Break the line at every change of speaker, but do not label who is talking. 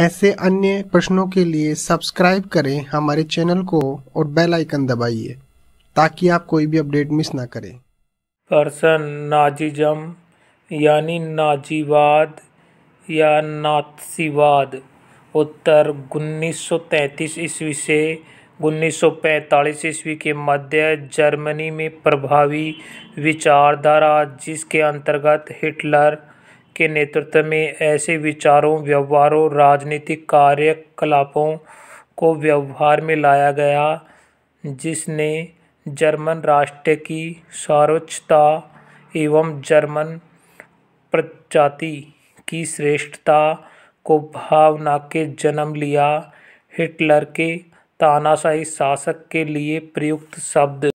ऐसे अन्य प्रश्नों के लिए सब्सक्राइब करें हमारे चैनल को और बेल आइकन दबाइए ताकि आप कोई भी अपडेट मिस ना करें
पर्सन नाजिजम यानी नाजीवाद या नाथसीवाद उत्तर 1933 ईस्वी से 1945 ईस्वी के मध्य जर्मनी में प्रभावी विचारधारा जिसके अंतर्गत हिटलर के नेतृत्व में ऐसे विचारों व्यवहारों राजनीतिक कार्यकलापों को व्यवहार में लाया गया जिसने जर्मन राष्ट्र की सर्वोच्चता एवं जर्मन प्रजाति की श्रेष्ठता को भावना के जन्म लिया हिटलर के तानाशाही शासक के लिए प्रयुक्त शब्द